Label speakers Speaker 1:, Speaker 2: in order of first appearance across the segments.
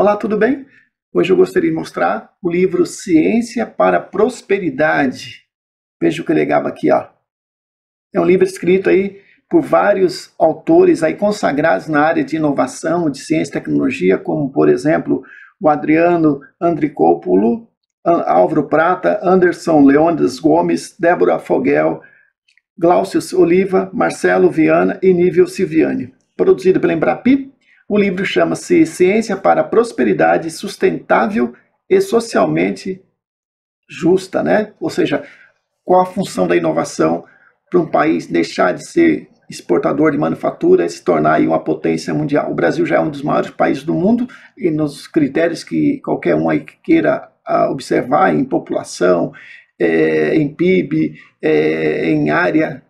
Speaker 1: Olá, tudo bem? Hoje eu gostaria de mostrar o livro Ciência para Prosperidade. Veja o que é legava aqui, ó. É um livro escrito aí por vários autores aí consagrados na área de inovação, de ciência e tecnologia, como por exemplo o Adriano Andricópulo, Álvaro Prata, Anderson Leondas Gomes, Débora Fogel, Glaucio Oliva, Marcelo Viana e Nível Silviani. Produzido pela Embrapi. O livro chama-se Ciência para a Prosperidade Sustentável e Socialmente Justa, né? Ou seja, qual a função da inovação para um país deixar de ser exportador de manufatura e se tornar uma potência mundial. O Brasil já é um dos maiores países do mundo e nos critérios que qualquer um aí que queira ah, observar em população, é, em PIB, é, eh, em área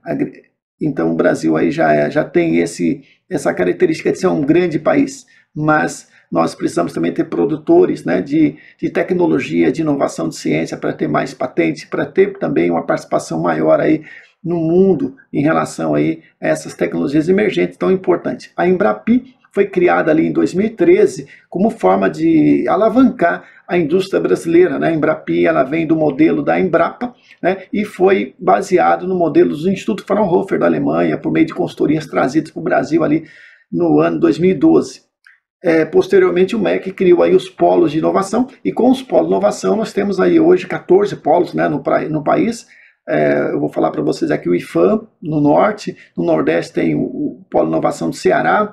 Speaker 1: então o Brasil aí já, é, já tem esse, essa característica de ser um grande país, mas nós precisamos também ter produtores né, de, de tecnologia, de inovação, de ciência para ter mais patentes para ter também uma participação maior aí no mundo em relação aí a essas tecnologias emergentes tão importantes. A Embrapi foi criada ali em 2013 como forma de alavancar a indústria brasileira. Né? A Embrapi ela vem do modelo da Embrapa né? e foi baseado no modelo do Instituto Fraunhofer da Alemanha, por meio de consultorias trazidas para o Brasil ali no ano 2012. É, posteriormente, o MEC criou aí os polos de inovação, e com os polos de inovação, nós temos aí hoje 14 polos né, no, no país, é, eu vou falar para vocês aqui o IFAM, no norte, no nordeste tem o, o Polo Inovação do Ceará,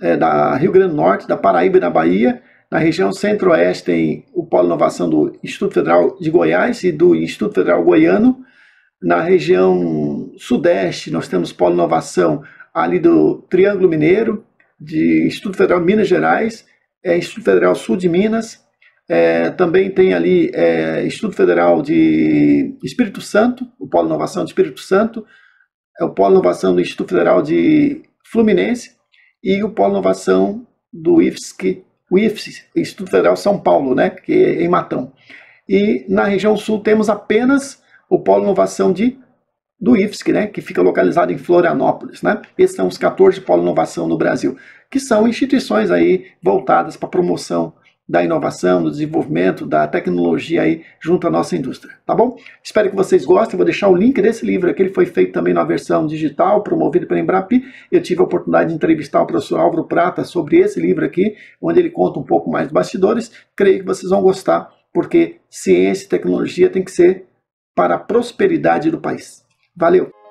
Speaker 1: é, da Rio Grande do Norte, da Paraíba e da Bahia. Na região centro-oeste tem o polo inovação do Instituto Federal de Goiás e do Instituto Federal Goiano. Na região sudeste nós temos polo inovação ali do Triângulo Mineiro, de Instituto Federal Minas Gerais, é, Instituto Federal Sul de Minas, é, também tem ali é, Instituto Federal de Espírito Santo, o Polo Inovação de Espírito Santo, é o Polo Inovação do Instituto Federal de Fluminense, e o Polo Inovação do IFSC, o IFSC, Instituto Federal São Paulo, né, que é em Matão. E na região sul temos apenas o Polo Inovação de do IFSC, né, que fica localizado em Florianópolis, né? Esses são os 14 Polo inovação no Brasil, que são instituições aí voltadas para promoção da inovação, do desenvolvimento, da tecnologia aí junto à nossa indústria, tá bom? Espero que vocês gostem, vou deixar o link desse livro aqui, ele foi feito também na versão digital, promovido pela Embrapi, eu tive a oportunidade de entrevistar o professor Álvaro Prata sobre esse livro aqui, onde ele conta um pouco mais dos bastidores, creio que vocês vão gostar, porque ciência e tecnologia tem que ser para a prosperidade do país. Valeu!